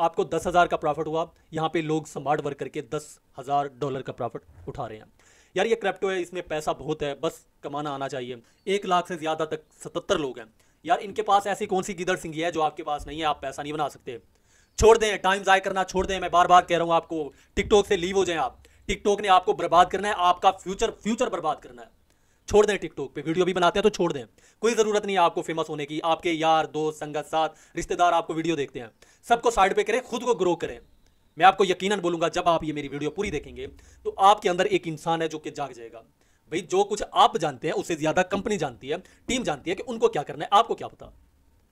आपको दस हज़ार का प्रॉफिट हुआ यहाँ पे लोग स्मार्ट वर्क करके दस हज़ार डॉलर का प्रॉफिट उठा रहे हैं यार ये क्रिप्टो है इसमें पैसा बहुत है बस कमाना आना चाहिए एक लाख से ज़्यादा तक सतहत्तर लोग हैं यार इनके पास ऐसी कौन सी गिदड़ सिंगी है जो आपके पास नहीं है आप पैसा नहीं बना सकते छोड़ दें टाइम ज़ाय करना छोड़ दें मैं बार बार कह रहा हूँ आपको टिकटॉक से लीव हो जाए आप टिकटॉक ने आपको बर्बाद करना है आपका फ्यूचर फ्यूचर बर्बाद करना है छोड़ दें टिकटॉक पे वीडियो भी बनाते हैं तो छोड़ दें कोई ज़रूरत नहीं है आपको फेमस होने की आपके यार दोस्त संगत साथ रिश्तेदार आपको वीडियो देखते हैं सबको साइड पे करें खुद को ग्रो करें मैं आपको यकीनन बोलूंगा जब आप ये मेरी वीडियो पूरी देखेंगे तो आपके अंदर एक इंसान है जो कि जाग जाएगा भाई जो कुछ आप जानते हैं उससे ज़्यादा कंपनी जानती है टीम जानती है कि उनको क्या करना है आपको क्या पता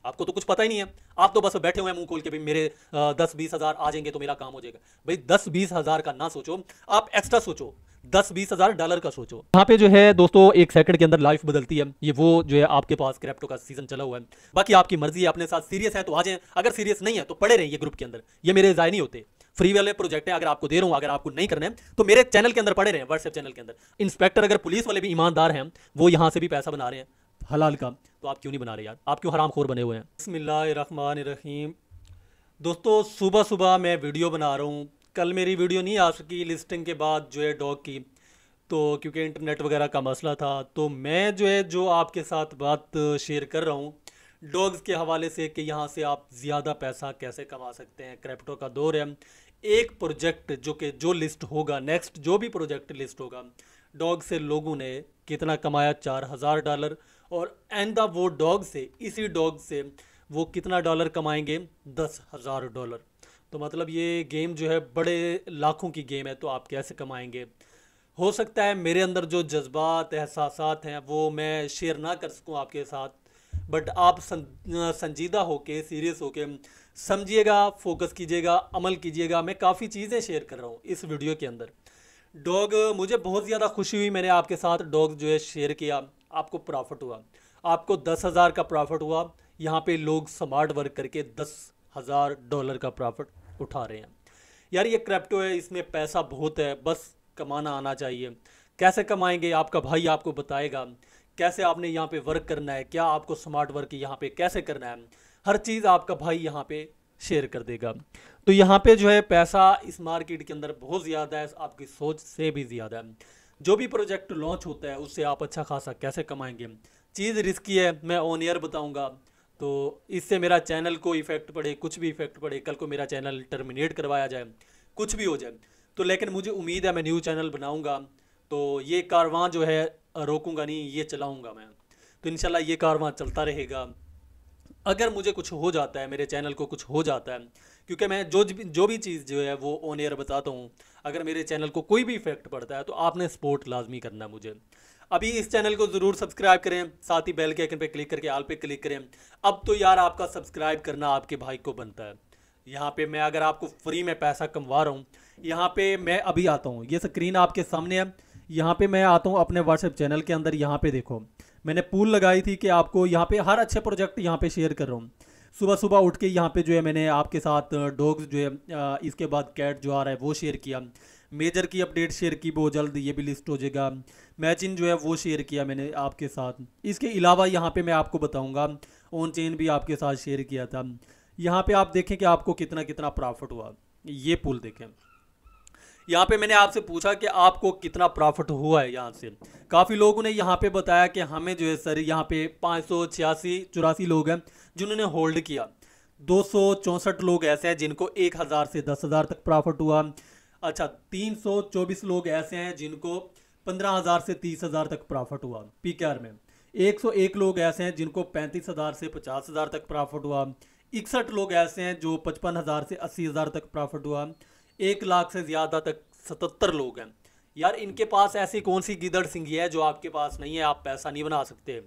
आपको तो कुछ पता ही नहीं है आप तो बस बैठे हुए हैं मुंह खोल के भी मेरे दस बीस हज़ार आ जाएंगे तो मेरा काम हो जाएगा भाई दस बीस हज़ार का ना सोचो आप एक्स्ट्रा सोचो दस बीस हजार डॉलर का सोचो यहाँ पे जो है दोस्तों एक सेकंड के अंदर लाइफ बदलती है ये वो जो है आपके पास क्रिप्टो का सीजन चला हुआ है बाकी आपकी मर्जी है अपने साथ सीरियस है तो आ जाए अगर सीरियस नहीं है तो पड़े रहिए ग्रुप के अंदर ये मेरे जाय नहीं होते फ्री वाले प्रोजेक्ट है अगर आपको दे रहा हूँ अगर आपको नहीं करना है तो मेरे चैनल के अंदर पड़े रहे व्हाट्सएप चैनल के अंदर इंस्पेक्टर अगर पुलिस वाले भी ईमानदार हैं वो यहाँ से भी पैसा बना रहे हैं हलाल का तो आप क्यों नहीं बना रहे यार आप क्यों हराम बने हुए हैं बसमिल्लर रहीम दोस्तों सुबह सुबह मैं वीडियो बना रहा हूँ कल मेरी वीडियो नहीं आ सकी लिस्टिंग के बाद जो है डॉग की तो क्योंकि इंटरनेट वगैरह का मसला था तो मैं जो है जो आपके साथ बात शेयर कर रहा हूँ डॉग्स के हवाले से कि यहाँ से आप ज़्यादा पैसा कैसे कमा सकते हैं क्रिप्टो का दौर है एक प्रोजेक्ट जो कि जो लिस्ट होगा नेक्स्ट जो भी प्रोजेक्ट लिस्ट होगा डॉग से लोगों ने कितना कमाया चार हज़ार डॉलर और आइंदा वो डॉग से इसी डॉग से वो कितना डॉलर कमाएंगे दस हज़ार डॉलर तो मतलब ये गेम जो है बड़े लाखों की गेम है तो आप कैसे कमाएंगे हो सकता है मेरे अंदर जो जज्बात एहसास हैं वो मैं शेयर ना कर सकूँ आपके साथ बट आप सं, संजीदा होके सीरियस होके समझिएगा फोकस कीजिएगा अमल कीजिएगा मैं काफ़ी चीज़ें शेयर कर रहा हूँ इस वीडियो के अंदर डॉग मुझे बहुत ज़्यादा खुशी हुई मैंने आपके साथ डॉग जो है शेयर किया आपको प्रॉफिट हुआ आपको दस हज़ार का प्रॉफिट हुआ यहाँ पे लोग स्मार्ट वर्क करके दस हज़ार डॉलर का प्रॉफिट उठा रहे हैं यार ये क्रिप्टो है इसमें पैसा बहुत है बस कमाना आना चाहिए कैसे कमाएंगे आपका भाई आपको बताएगा कैसे आपने यहाँ पे वर्क करना है क्या आपको स्मार्ट वर्क यहाँ पे कैसे करना है हर चीज़ आपका भाई यहाँ पे शेयर कर देगा तो यहाँ पे जो है पैसा इस मार्केट के अंदर बहुत ज़्यादा है आपकी सोच से भी ज़्यादा है जो भी प्रोजेक्ट लॉन्च होता है उससे आप अच्छा खासा कैसे कमाएंगे चीज़ रिस्की है मैं ऑन एयर बताऊँगा तो इससे मेरा चैनल को इफ़ेक्ट पड़े कुछ भी इफ़ेक्ट पड़े कल को मेरा चैनल टर्मिनेट करवाया जाए कुछ भी हो जाए तो लेकिन मुझे उम्मीद है मैं न्यू चैनल बनाऊँगा तो ये कारवां जो है रोकूँगा नहीं ये चलाऊँगा मैं तो इन ये कारवां चलता रहेगा अगर मुझे कुछ हो जाता है मेरे चैनल को कुछ हो जाता है क्योंकि मैं जो जो भी चीज़ जो है वो ऑन एयर बताता हूँ अगर मेरे चैनल को कोई भी इफेक्ट पड़ता है तो आपने सपोर्ट लाजमी करना मुझे अभी इस चैनल को ज़रूर सब्सक्राइब करें साथ ही बेल के आइकन पर क्लिक करके आल पे क्लिक करें अब तो यार आपका सब्सक्राइब करना आपके भाई को बनता है यहाँ पे मैं अगर आपको फ्री में पैसा कमवा रहा हूँ यहाँ पे मैं अभी आता हूँ ये स्क्रीन आपके सामने है यहाँ पे मैं आता हूँ अपने व्हाट्सएप चैनल के अंदर यहाँ पे देखो मैंने पूल लगाई थी कि आपको यहाँ पे हर अच्छे प्रोजेक्ट यहाँ पे शेयर कर रहा हूँ सुबह सुबह उठ के यहाँ पे जो है मैंने आपके साथ डॉग्स जो है इसके बाद कैट जो आ रहा है वो शेयर किया मेजर की अपडेट शेयर की बहुत जल्द ये भी लिस्ट हो जाएगा मैच जो है वो शेयर किया मैंने आपके साथ इसके अलावा यहाँ पे मैं आपको बताऊँगा ऑन चेन भी आपके साथ शेयर किया था यहाँ पे आप देखें कि आपको कितना कितना प्रॉफिट हुआ ये पुल देखें यहाँ पे मैंने आपसे पूछा कि आपको कितना प्रॉफिट हुआ है यहाँ से काफ़ी लोगों ने यहाँ पे बताया कि हमें जो है सर यहाँ पे पाँच सौ छियासी चौरासी लोग हैं जिन्होंने होल्ड किया दो सौ लोग ऐसे हैं जिनको एक हज़ार से दस हज़ार तक प्रॉफिट हुआ अच्छा तीन सौ चौबीस लोग ऐसे हैं जिनको पंद्रह हज़ार से तीस हज़ार तक प्रॉफिट हुआ पी में एक सौ एक लोग ऐसे हैं जिनको पैंतीस हज़ार से पचास हज़ार तक प्रॉफिट हुआ इकसठ लोग ऐसे हैं जो पचपन हज़ार से अस्सी हज़ार तक प्रॉफिट हुआ एक लाख से ज़्यादा तक सतहत्तर लोग हैं यार इनके पास ऐसी कौन सी गिदड़ सिंगी है जो आपके पास नहीं है आप पैसा नहीं बना सकते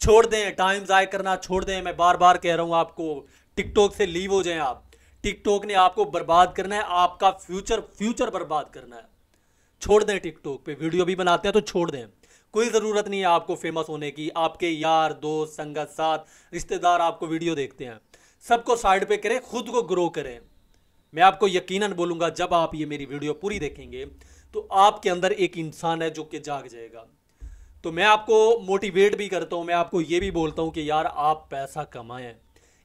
छोड़ दें टाइम ज़ाय करना छोड़ दें मैं बार बार कह रहा हूँ आपको टिकटॉक से लीव हो जाएं आप टिकटॉक ने आपको बर्बाद करना है आपका फ्यूचर फ्यूचर बर्बाद करना है छोड़ दें टिकटॉक पे वीडियो भी बनाते हैं तो छोड़ दें कोई ज़रूरत नहीं है आपको फेमस होने की आपके यार दोस्त संगत साथ रिश्तेदार आपको वीडियो देखते हैं सबको साइड पे करें खुद को ग्रो करें मैं आपको यकीनन बोलूँगा जब आप ये मेरी वीडियो पूरी देखेंगे तो आपके अंदर एक इंसान है जो कि जाग जाएगा तो मैं आपको मोटिवेट भी करता हूँ मैं आपको ये भी बोलता हूँ कि यार आप पैसा कमाएं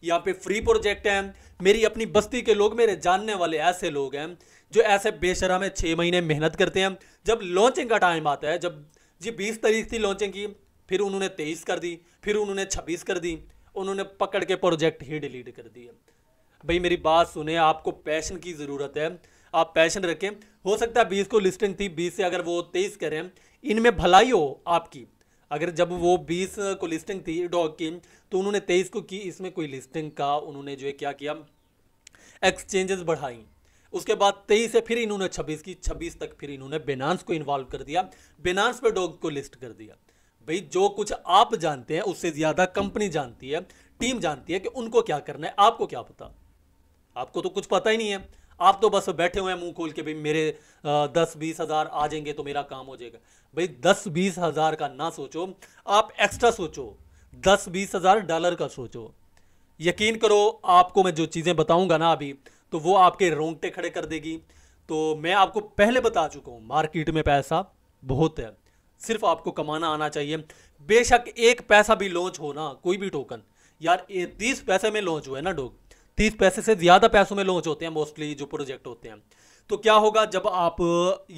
यहाँ पे फ्री प्रोजेक्ट हैं मेरी अपनी बस्ती के लोग मेरे जानने वाले ऐसे लोग हैं जो ऐसे बेशरा में छः महीने मेहनत करते हैं जब लॉन्चिंग का टाइम आता है जब जी बीस तारीख थी लॉन्चिंग की फिर उन्होंने तेईस कर दी फिर उन्होंने छब्बीस कर दी उन्होंने पकड़ के प्रोजेक्ट ही डिलीट कर दिया भाई मेरी बात सुने आपको पैशन की ज़रूरत है आप पैशन रखें हो सकता है बीस को लिस्टिंग थी बीस से अगर वो तेईस करें इनमें भलाई हो आपकी अगर जब वो बीस को लिस्टिंग थी डॉग की तो उन्होंने तेईस को की इसमें कोई लिस्टिंग का उन्होंने जो है क्या किया एक्सचेंजेस बढ़ाई उसके बाद तेईस से फिर इन्होंने छब्बीस की छब्बीस तक फिर इन्होंने बेनांस को इन्वॉल्व कर दिया बेनांस पर डॉग को लिस्ट कर दिया भाई जो कुछ आप जानते हैं उससे ज़्यादा कंपनी जानती है टीम जानती है कि उनको क्या करना है आपको क्या पता आपको तो कुछ पता ही नहीं है आप तो बस बैठे हुए हैं मुंह खोल के भाई मेरे दस बीस हज़ार आ जाएंगे तो मेरा काम हो जाएगा भाई दस बीस हज़ार का ना सोचो आप एक्स्ट्रा सोचो दस बीस हज़ार डॉलर का सोचो यकीन करो आपको मैं जो चीज़ें बताऊंगा ना अभी तो वो आपके रोंगटे खड़े कर देगी तो मैं आपको पहले बता चुका हूं मार्केट में पैसा बहुत है सिर्फ आपको कमाना आना चाहिए बेशक एक पैसा भी लॉन्च हो ना कोई भी टोकन यार तीस पैसे में लॉन्च हुआ है ना डोग तीस पैसे से ज़्यादा पैसों में लॉन्च होते हैं मोस्टली जो प्रोजेक्ट होते हैं तो क्या होगा जब आप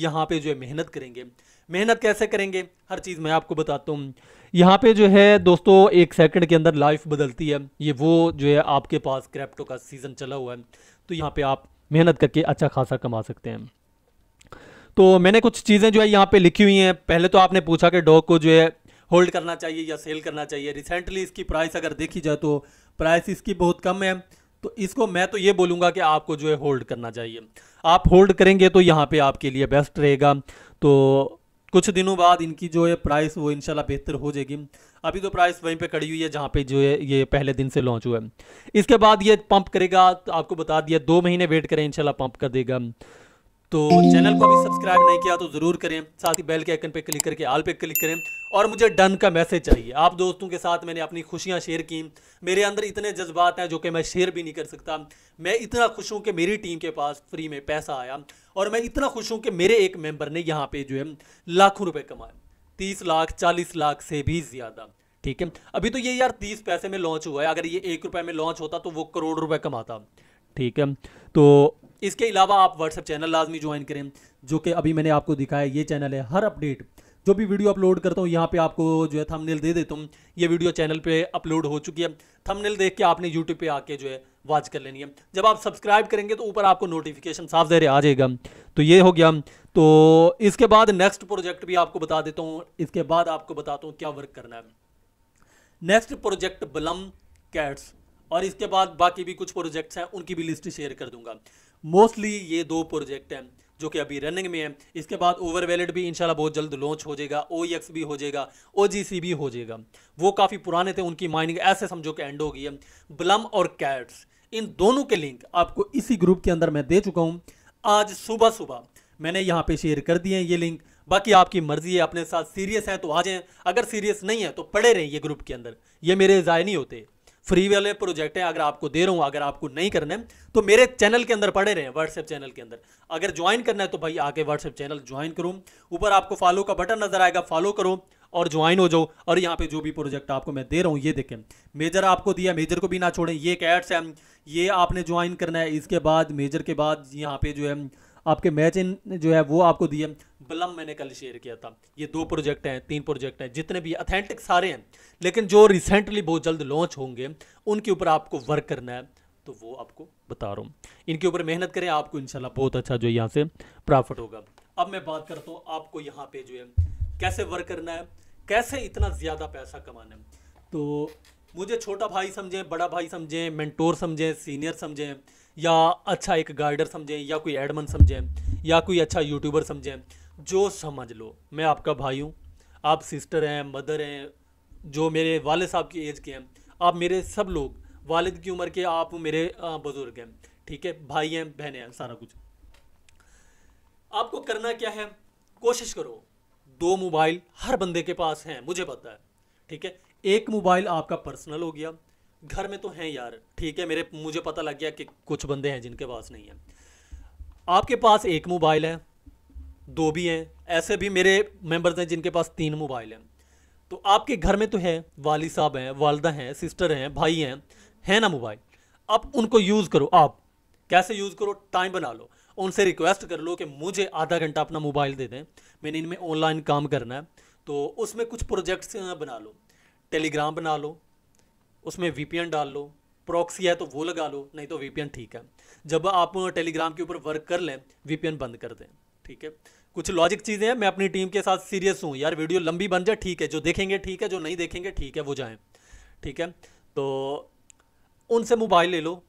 यहाँ पे जो है मेहनत करेंगे मेहनत कैसे करेंगे हर चीज़ मैं आपको बताता हूँ यहाँ पे जो है दोस्तों एक सेकंड के अंदर लाइफ बदलती है ये वो जो है आपके पास क्रैप्टो का सीज़न चला हुआ है तो यहाँ पे आप मेहनत करके अच्छा खासा कमा सकते हैं तो मैंने कुछ चीज़ें जो है यहाँ पे लिखी हुई हैं पहले तो आपने पूछा कि डॉग को जो है होल्ड करना चाहिए या सेल करना चाहिए रिसेंटली इसकी प्राइस अगर देखी जाए तो प्राइस इसकी बहुत कम है तो इसको मैं तो ये बोलूँगा कि आपको जो है होल्ड करना चाहिए आप होल्ड करेंगे तो यहाँ पे आपके लिए बेस्ट रहेगा तो कुछ दिनों बाद इनकी जो है प्राइस वो इनशाला बेहतर हो जाएगी अभी तो प्राइस वहीं पे खड़ी हुई है जहाँ पे जो है ये पहले दिन से लॉन्च हुआ है इसके बाद ये पंप करेगा तो आपको बता दिया दो महीने वेट करें इनशाला पंप कर देगा तो चैनल को भी सब्सक्राइब नहीं किया तो ज़रूर करें साथ ही बेल के आइकन पर क्लिक करके आल पे क्लिक करें और मुझे डन का मैसेज चाहिए आप दोस्तों के साथ मैंने अपनी खुशियाँ शेयर की मेरे अंदर इतने जज्बात हैं जो कि मैं शेयर भी नहीं कर सकता मैं इतना खुश हूँ कि मेरी टीम के पास फ्री में पैसा आया और मैं इतना खुश हूँ कि मेरे एक मेंबर ने यहाँ पे जो है लाखों रुपए कमाए तीस लाख चालीस लाख से भी ज़्यादा ठीक है अभी तो ये यार तीस पैसे में लॉन्च हुआ है अगर ये एक रुपये में लॉन्च होता तो वो करोड़ रुपये कमाता ठीक है तो इसके अलावा आप व्हाट्सएप चैनल लाजमी ज्वाइन करें जो कि अभी मैंने आपको दिखाया ये चैनल है हर अपडेट जो भी वीडियो अपलोड करता हूँ यहाँ पे आपको जो है थंबनेल दे देता हूँ ये वीडियो चैनल पे अपलोड हो चुकी है थंबनेल देख के आपने यूट्यूब पे आके जो है वॉच कर लेनी है जब आप सब्सक्राइब करेंगे तो ऊपर आपको नोटिफिकेशन साफ जहर आ जाएगा तो ये हो गया तो इसके बाद नेक्स्ट प्रोजेक्ट भी आपको बता देता हूँ इसके बाद आपको बताता हूँ क्या वर्क करना है नेक्स्ट प्रोजेक्ट बलम कैट्स और इसके बाद बाकी भी कुछ प्रोजेक्ट्स हैं उनकी भी लिस्ट शेयर कर दूंगा मोस्टली ये दो प्रोजेक्ट हैं जो कि अभी रनिंग में है इसके बाद ओवर वैलेट भी इनशाला बहुत जल्द लॉन्च हो जाएगा ओ e भी हो जाएगा ओ भी हो जाएगा वो काफ़ी पुराने थे उनकी माइनिंग ऐसे समझो कि एंड हो गई है ब्लम और कैट्स इन दोनों के लिंक आपको इसी ग्रुप के अंदर मैं दे चुका हूँ आज सुबह सुबह मैंने यहाँ पे शेयर कर दिए हैं ये लिंक बाकी आपकी मर्जी है अपने साथ सीरियस हैं तो आ जाएं अगर सीरियस नहीं है तो पड़े रहें ये ग्रुप के अंदर ये मेरे ज़ाय नहीं होते फ्री वाले प्रोजेक्ट है अगर आपको दे रहा हूं अगर आपको नहीं करना है तो मेरे चैनल के अंदर पड़े रहे व्हाट्सएप चैनल के अंदर अगर ज्वाइन करना है तो भाई आके व्हाट्सएप चैनल ज्वाइन करो ऊपर आपको फॉलो का बटन नजर आएगा फॉलो करो और ज्वाइन हो जाओ और यहाँ पे जो भी प्रोजेक्ट आपको मैं दे रहा हूँ ये देखें मेजर आपको दिया मेजर को भी ना छोड़ें ये एक एड्स है ये आपने ज्वाइन करना है इसके बाद मेजर के बाद यहाँ पे जो है आपके मैच इन जो है वो आपको दिए बलम मैंने कल शेयर किया था ये दो प्रोजेक्ट हैं तीन प्रोजेक्ट हैं जितने भी अथेंटिक सारे हैं लेकिन जो रिसेंटली बहुत जल्द लॉन्च होंगे उनके ऊपर आपको वर्क करना है तो वो आपको बता रहा हूँ इनके ऊपर मेहनत करें आपको इन बहुत अच्छा जो यहाँ से प्रॉफिट होगा अब मैं बात करता हूँ आपको यहाँ पे जो है कैसे वर्क करना है कैसे इतना ज़्यादा पैसा कमाना है तो मुझे छोटा भाई समझें बड़ा भाई समझें मेंटोर समझें सीनियर समझें या अच्छा एक गाइडर समझें या कोई एडमन समझें या कोई अच्छा यूट्यूबर समझें जो समझ लो मैं आपका भाई हूँ आप सिस्टर हैं मदर हैं जो मेरे वाले साहब की एज के हैं आप मेरे सब लोग वालिद की उम्र के आप मेरे बुज़ुर्ग हैं ठीक है भाई हैं बहने हैं सारा कुछ आपको करना क्या है कोशिश करो दो मोबाइल हर बंदे के पास हैं मुझे पता है ठीक है एक मोबाइल आपका पर्सनल हो गया घर में तो हैं यार ठीक है मेरे मुझे पता लग गया कि कुछ बंदे हैं जिनके पास नहीं है आपके पास एक मोबाइल है दो भी हैं ऐसे भी मेरे मेंबर्स हैं जिनके पास तीन मोबाइल हैं तो आपके घर में तो है वाली साहब हैं वालदा हैं सिस्टर हैं भाई हैं हैं ना मोबाइल अब उनको यूज़ करो आप कैसे यूज़ करो टाइम बना लो उनसे रिक्वेस्ट कर लो कि मुझे आधा घंटा अपना मोबाइल दे दें मैंने इनमें ऑनलाइन काम करना है तो उसमें कुछ प्रोजेक्ट्स बना लो टेलीग्राम बना लो उसमें वी डाल लो प्रॉक्सी है तो वो लगा लो नहीं तो वी ठीक है जब आप टेलीग्राम के ऊपर वर्क कर लें वी बंद कर दें ठीक है कुछ लॉजिक चीज़ें हैं मैं अपनी टीम के साथ सीरियस हूँ यार वीडियो लंबी बन जाए ठीक है जो देखेंगे ठीक है जो नहीं देखेंगे ठीक है वो जाएँ ठीक है तो उनसे मोबाइल ले लो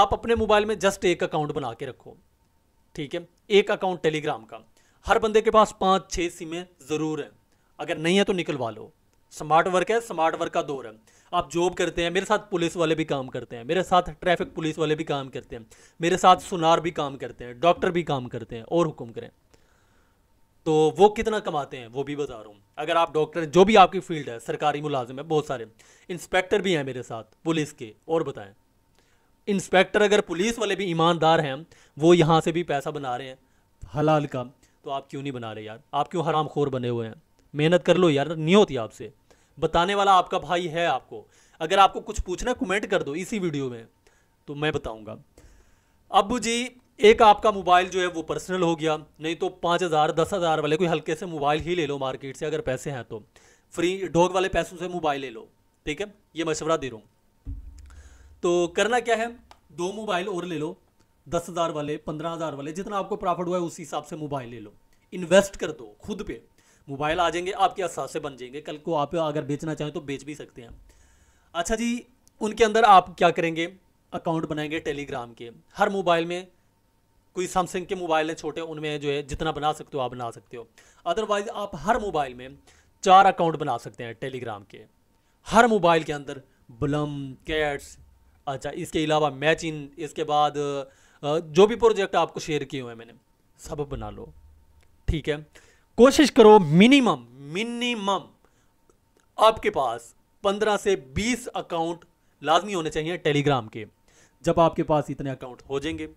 आप अपने मोबाइल में जस्ट एक अकाउंट बना के रखो ठीक है एक अकाउंट टेलीग्राम का हर बंदे के पास पाँच छः सिमें ज़रूर हैं अगर नहीं है तो निकलवा लो स्मार्ट वर्क है स्मार्ट वर्क का दौर है आप जॉब करते हैं मेरे साथ पुलिस वाले भी काम करते हैं मेरे साथ ट्रैफिक पुलिस वाले भी काम करते हैं मेरे साथ सुनार भी काम करते हैं डॉक्टर भी काम करते हैं और हुक्म करें तो वो कितना कमाते हैं वो भी बता रहा हूँ अगर आप डॉक्टर जो भी आपकी फील्ड है सरकारी मुलाजिम है बहुत सारे इंस्पेक्टर भी हैं मेरे साथ पुलिस के और बताएं इंस्पेक्टर अगर पुलिस वाले भी ईमानदार हैं वो यहाँ से भी पैसा बना रहे हैं हलाल का तो आप क्यों नहीं बना रहे यार आप क्यों हराम खोर बने हुए हैं मेहनत कर लो यार नहीं होती आपसे बताने वाला आपका भाई है आपको अगर आपको कुछ पूछना कमेंट कर दो इसी वीडियो में तो मैं बताऊँगा अब जी एक आपका मोबाइल जो है वो पर्सनल हो गया नहीं तो पाँच हज़ार दस हज़ार वाले कोई हल्के से मोबाइल ही ले लो मार्केट से अगर पैसे हैं तो फ्री ढोक वाले पैसों से मोबाइल ले लो ठीक है ये मशवरा दे रहा हूँ तो करना क्या है दो मोबाइल और ले लो दस हज़ार वाले पंद्रह हज़ार वाले जितना आपको प्रॉफिट हुआ है उसी हिसाब से मोबाइल ले लो इन्वेस्ट कर दो खुद पे मोबाइल आ जाएंगे आपके असासे बन जाएंगे कल को आप अगर बेचना चाहें तो बेच भी सकते हैं अच्छा जी उनके अंदर आप क्या करेंगे अकाउंट बनाएंगे टेलीग्राम के हर मोबाइल में कोई सैमसंग के मोबाइल हैं छोटे उनमें जो है जितना बना सकते हो आप बना सकते हो अदरवाइज आप हर मोबाइल में चार अकाउंट बना सकते हैं टेलीग्राम के हर मोबाइल के अंदर बलम कैट्स अच्छा इसके अलावा मैचिंग इसके बाद जो भी प्रोजेक्ट आपको शेयर किए हुए हैं मैंने सब बना लो ठीक है कोशिश करो मिनिमम मिनिमम आपके पास 15 से 20 अकाउंट लाजमी होने चाहिए टेलीग्राम के जब आपके पास इतने अकाउंट हो जाएंगे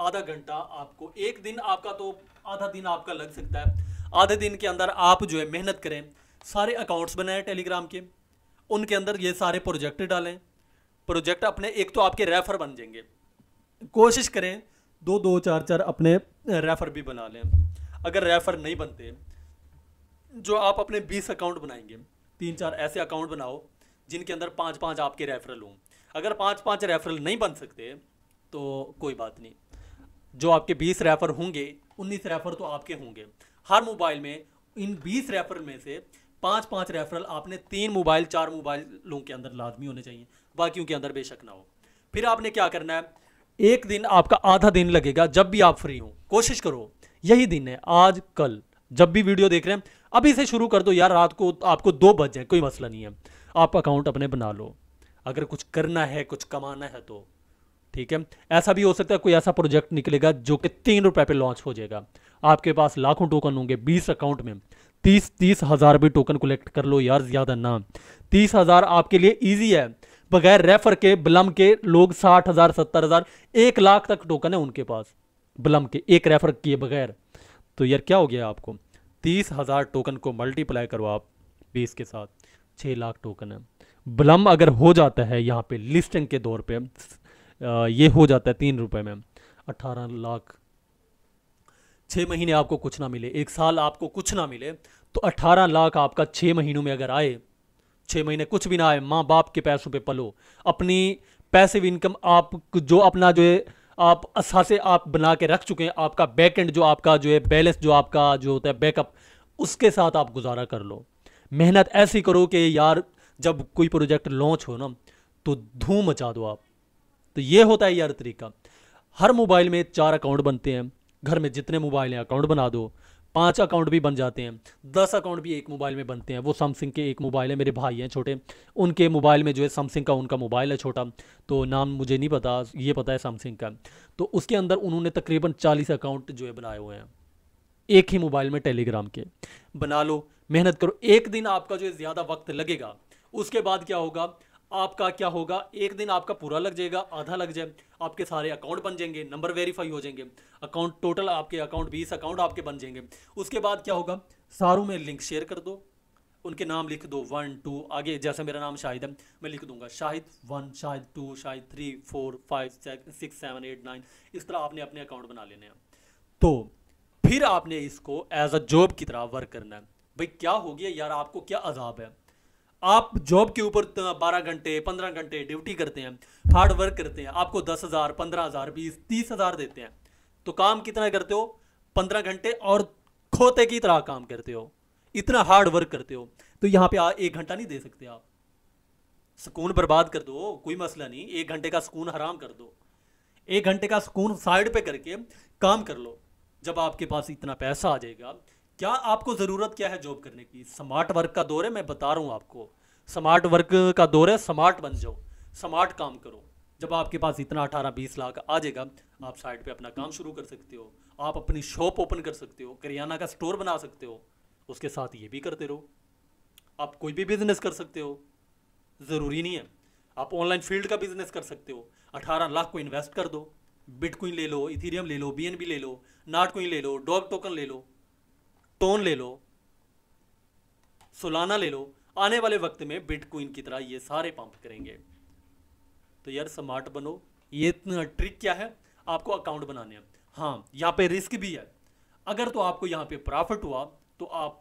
आधा घंटा आपको एक दिन आपका तो आधा दिन आपका लग सकता है आधे दिन के अंदर आप जो है मेहनत करें सारे अकाउंट्स बनाएं टेलीग्राम के उनके अंदर ये सारे प्रोजेक्ट डालें प्रोजेक्ट अपने एक तो आपके रेफर बन जाएंगे कोशिश करें दो दो चार चार अपने रेफर भी बना लें अगर रेफर नहीं बनते जो आप अपने बीस अकाउंट बनाएंगे तीन चार ऐसे अकाउंट बनाओ जिनके अंदर पाँच पाँच आपके रेफरल हों अगर पाँच पाँच रेफरल नहीं बन सकते तो कोई बात नहीं जो आपके 20 रेफर होंगे 19 रेफर तो आपके होंगे हर मोबाइल में इन 20 रेफरल में से पाँच पाँच रेफरल आपने तीन मोबाइल चार मोबाइलों के अंदर लाजमी होने चाहिए बाकियों के अंदर बेशक ना हो फिर आपने क्या करना है एक दिन आपका आधा दिन लगेगा जब भी आप फ्री हो कोशिश करो यही दिन है आज कल जब भी वीडियो देख रहे हैं अभी से शुरू कर दो यार रात को आपको दो बज जाए कोई मसला नहीं है आप अकाउंट अपने बना लो अगर कुछ करना है कुछ कमाना है तो ठीक है ऐसा भी हो सकता है कोई ऐसा प्रोजेक्ट निकलेगा जो कि तीन रुपए पे लॉन्च हो जाएगा आपके पास लाखों टोकन होंगे बीस अकाउंट में तीस तीस हजार भी टोकन कलेक्ट कर लो यार ज्यादा ना तीस हजार आपके लिए ईजी है बगैर रेफर के बलम के लोग साठ हजार सत्तर हजार एक लाख तक टोकन है उनके पास बलम के एक रेफर किए बगैर तो यार क्या हो गया आपको तीस हजार टोकन को मल्टीप्लाई करो आप बीस के साथ छह लाख टोकन है बलम अगर हो जाता है यहाँ पे लिस्टिंग के दौर पे ये हो जाता है तीन रुपये में अट्ठारह लाख छः महीने आपको कुछ ना मिले एक साल आपको कुछ ना मिले तो अट्ठारह लाख आपका छः महीनों में अगर आए छः महीने कुछ भी ना आए माँ बाप के पैसों पे पलो अपनी पैसिव इनकम आप जो अपना जो है आप असासे आप बना के रख चुके हैं आपका बैक एंड जो आपका जो है बैलेंस जो आपका जो होता है बैकअप उसके साथ आप गुजारा कर लो मेहनत ऐसी करो कि यार जब कोई प्रोजेक्ट लॉन्च हो ना तो धूम मचा दो आप तो ये होता है यार तरीका हर मोबाइल में चार अकाउंट बनते हैं घर में जितने मोबाइल हैं अकाउंट बना दो पांच अकाउंट भी बन जाते हैं दस अकाउंट भी एक मोबाइल में बनते हैं वो सैमसंग के एक मोबाइल है मेरे भाई हैं छोटे उनके मोबाइल में जो है सैमसंग का उनका मोबाइल है छोटा तो नाम मुझे नहीं पता ये पता है सैमसंग का तो उसके अंदर उन्होंने तकरीबन चालीस अकाउंट जो है बनाए हुए हैं एक ही मोबाइल में टेलीग्राम के बना लो मेहनत करो एक दिन आपका जो है ज़्यादा वक्त लगेगा उसके बाद क्या होगा आपका क्या होगा एक दिन आपका पूरा लग जाएगा आधा लग जाए आपके सारे अकाउंट बन जाएंगे नंबर वेरीफाई हो जाएंगे अकाउंट टोटल आपके अकाउंट बीस अकाउंट आपके बन जाएंगे उसके बाद क्या होगा सारों में लिंक शेयर कर दो उनके नाम लिख दो वन टू आगे जैसे मेरा नाम शाहिद है मैं लिख दूंगा Shahid one Shahid two Shahid three four five six seven eight nine इस तरह आपने अपने अकाउंट बना लेने हैं तो फिर आपने इसको एज अ जॉब की तरह वर्क करना है भाई क्या हो गया यार आपको क्या अजाब है आप जॉब के ऊपर बारह घंटे पंद्रह घंटे ड्यूटी करते हैं हार्ड वर्क करते हैं आपको दस हज़ार पंद्रह हज़ार बीस तीस हज़ार देते हैं तो काम कितना करते हो पंद्रह घंटे और खोते की तरह काम करते हो इतना हार्ड वर्क करते हो तो यहाँ पे आ, एक घंटा नहीं दे सकते आप सुकून बर्बाद कर दो कोई मसला नहीं एक घंटे का सुकून हराम कर दो एक घंटे का सुकून साइड पे करके काम कर लो जब आपके पास इतना पैसा आ जाएगा क्या आपको ज़रूरत क्या है जॉब करने की स्मार्ट वर्क का दौर है मैं बता रहा हूँ आपको स्मार्ट वर्क का दौर है स्मार्ट बन जाओ स्मार्ट काम करो जब आपके पास इतना अठारह बीस लाख आ जाएगा आप साइड पे अपना काम शुरू कर सकते हो आप अपनी शॉप ओपन कर सकते हो करियाना का स्टोर बना सकते हो उसके साथ ये भी करते रहो आप कोई भी बिजनेस कर सकते हो ज़रूरी नहीं है आप ऑनलाइन फील्ड का बिजनेस कर सकते हो अठारह लाख को इन्वेस्ट कर दो बिटकॉइन ले लो इथीरियम ले लो बी ले लो नाट ले लो डॉग टोकन ले लो टोन ले लो सोलाना ले लो आने वाले वक्त में बिटकॉइन की तरह ये सारे पंप करेंगे तो यार स्मार्ट बनो ये इतना ट्रिक क्या है आपको अकाउंट बनाने हैं हाँ यहाँ पे रिस्क भी है अगर तो आपको यहाँ पे प्रॉफिट हुआ तो आप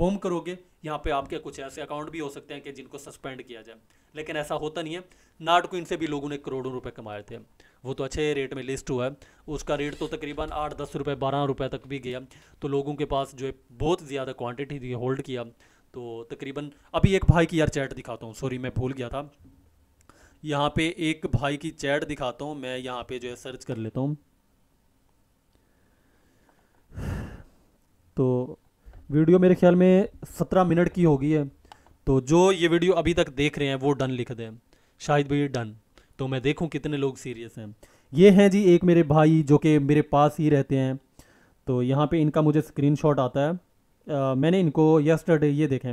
बम करोगे यहाँ पे आपके कुछ ऐसे अकाउंट भी हो सकते हैं कि जिनको सस्पेंड किया जाए लेकिन ऐसा होता नहीं है नाट कोइन से भी लोगों ने करोड़ों रुपए कमाए थे वो तो अच्छे रेट में लिस्ट हुआ है उसका रेट तो तकरीबन आठ दस रुपये बारह रुपये तक भी गया तो लोगों के पास जो है बहुत ज़्यादा क्वान्टिटी थी होल्ड किया तो तकरीबन अभी एक भाई की यार चैट दिखाता हूँ सॉरी मैं भूल गया था यहाँ पे एक भाई की चैट दिखाता हूँ मैं यहाँ पे जो है सर्च कर लेता हूँ तो वीडियो मेरे ख्याल में सत्रह मिनट की होगी है तो जो ये वीडियो अभी तक देख रहे हैं वो डन लिख दें शाहिद भाई डन तो मैं देखूँ कितने लोग सीरियस हैं ये हैं जी एक मेरे भाई जो कि मेरे पास ही रहते हैं तो यहाँ पे इनका मुझे स्क्रीनशॉट आता है आ, मैंने इनको यस्टरडे ये देखें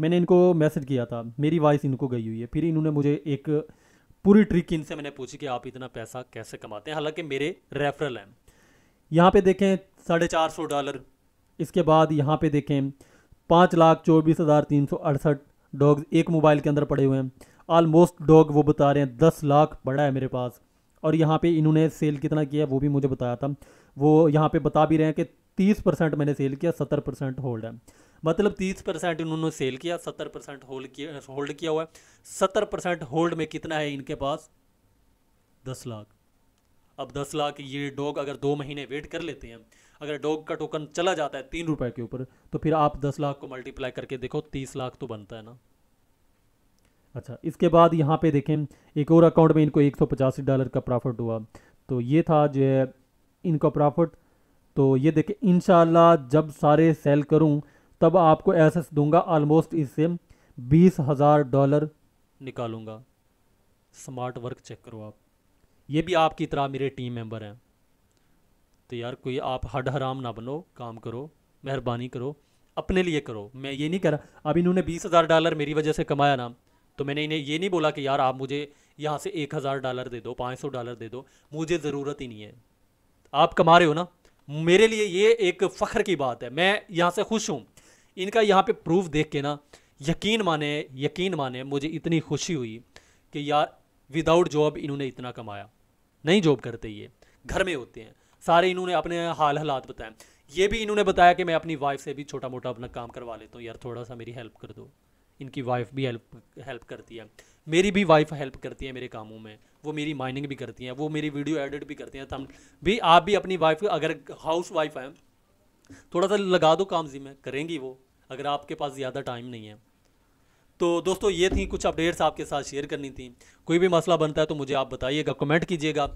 मैंने इनको मैसेज किया था मेरी वॉइस इनको गई हुई है फिर इन्होंने मुझे एक पूरी ट्रिक इनसे मैंने पूछी कि आप इतना पैसा कैसे कमाते हैं हालांकि मेरे रेफरल हैं यहाँ पे देखें साढ़े चार सौ डॉलर इसके बाद यहाँ पे देखें पाँच लाख चौबीस हज़ार तीन सौ अड़सठ डॉग्स एक मोबाइल के अंदर पड़े हुए हैं आलमोस्ट डॉग वो बता रहे हैं दस लाख बड़ा है मेरे पास और यहाँ पे इन्होंने सेल कितना किया वो भी मुझे बताया था वो यहाँ पे बता भी रहे हैं कि तीस परसेंट मैंने सेल किया सत्तर परसेंट होल्ड है मतलब तीस परसेंट इन्होंने सेल किया सत्तर परसेंट होल्ड किया होल्ड किया हुआ है सत्तर परसेंट होल्ड में कितना है इनके पास दस लाख अब दस लाख ये डॉग अगर दो महीने वेट कर लेते हैं अगर डॉग का टोकन चला जाता है तीन रुपए के ऊपर तो फिर आप दस लाख को मल्टीप्लाई करके देखो तीस लाख तो बनता है ना अच्छा इसके बाद यहाँ पे देखें एक और अकाउंट में इनको एक डॉलर का प्रॉफिट हुआ तो ये था जो है इनका प्रॉफिट तो ये देखें इन जब सारे सेल करूँ तब आपको एसेस दूंगा ऑलमोस्ट इससे बीस हज़ार डॉलर निकालूंगा स्मार्ट वर्क चेक करो आप ये भी आपकी तरह मेरे टीम मेंबर हैं तो यार कोई आप हड हराम ना बनो काम करो मेहरबानी करो अपने लिए करो मैं ये नहीं कह रहा अब इन्होंने बीस हज़ार डॉलर मेरी वजह से कमाया ना तो मैंने इन्हें ये नहीं बोला कि यार आप मुझे यहाँ से एक हज़ार डॉलर दे दो पाँच सौ डॉलर दे दो मुझे ज़रूरत ही नहीं है आप कमा रहे हो ना मेरे लिए ये एक फ़ख्र की बात है मैं यहाँ से खुश हूँ इनका यहाँ पे प्रूफ देख के ना यकीन माने यकीन माने मुझे इतनी खुशी हुई कि यार विदाउट जॉब इन्होंने इतना कमाया नहीं जॉब करते ये घर में होते हैं सारे इन्होंने अपने हाल हालात बताए ये भी इन्होंने बताया कि मैं अपनी वाइफ से भी छोटा मोटा अपना काम करवा लेता हूँ यार थोड़ा सा मेरी हेल्प कर दो इनकी वाइफ भी हेल्प हेल्प करती है मेरी भी वाइफ हेल्प करती है मेरे कामों में वो मेरी माइनिंग भी करती हैं वो मेरी वीडियो एडिट भी करती हैं तम तो भी आप भी अपनी वाइफ अगर हाउस वाइफ हैं थोड़ा सा लगा दो काम जी में करेंगी वो अगर आपके पास ज़्यादा टाइम नहीं है तो दोस्तों ये थी कुछ अपडेट्स आपके साथ शेयर करनी थी कोई भी मसला बनता है तो मुझे आप बताइएगा कमेंट कीजिएगा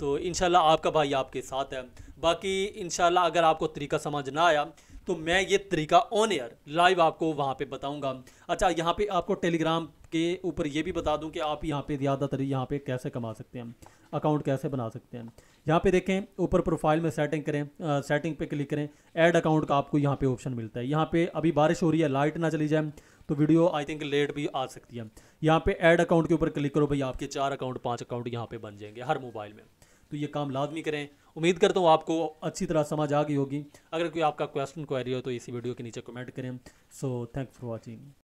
तो इन आपका भाई आपके साथ है बाकी इन अगर आपको तरीका समझ ना आया तो मैं ये तरीका ऑन एयर लाइव आपको वहाँ पे बताऊंगा अच्छा यहाँ पे आपको टेलीग्राम के ऊपर ये भी बता दूँ कि आप यहाँ पे ज़्यादातर यहाँ पे कैसे कमा सकते हैं अकाउंट कैसे बना सकते हैं यहाँ पे देखें ऊपर प्रोफाइल में सेटिंग करें आ, सेटिंग पे क्लिक करें ऐड अकाउंट का आपको यहाँ पे ऑप्शन मिलता है यहाँ पे अभी बारिश हो रही है लाइट ना चली जाए तो वीडियो आई थिंक लेट भी आ सकती है यहाँ पे ऐड अकाउंट के ऊपर क्लिक करो भाई आपके चार अकाउंट पाँच अकाउंट यहाँ पे बन जाएंगे हर मोबाइल में तो ये काम लाजमी करें उम्मीद करता हूँ आपको अच्छी तरह समझ आ गई होगी अगर कोई आपका क्वेश्चन क्वेरी हो तो इसी वीडियो के नीचे कमेंट करें सो थैंक्स फॉर वॉचिंग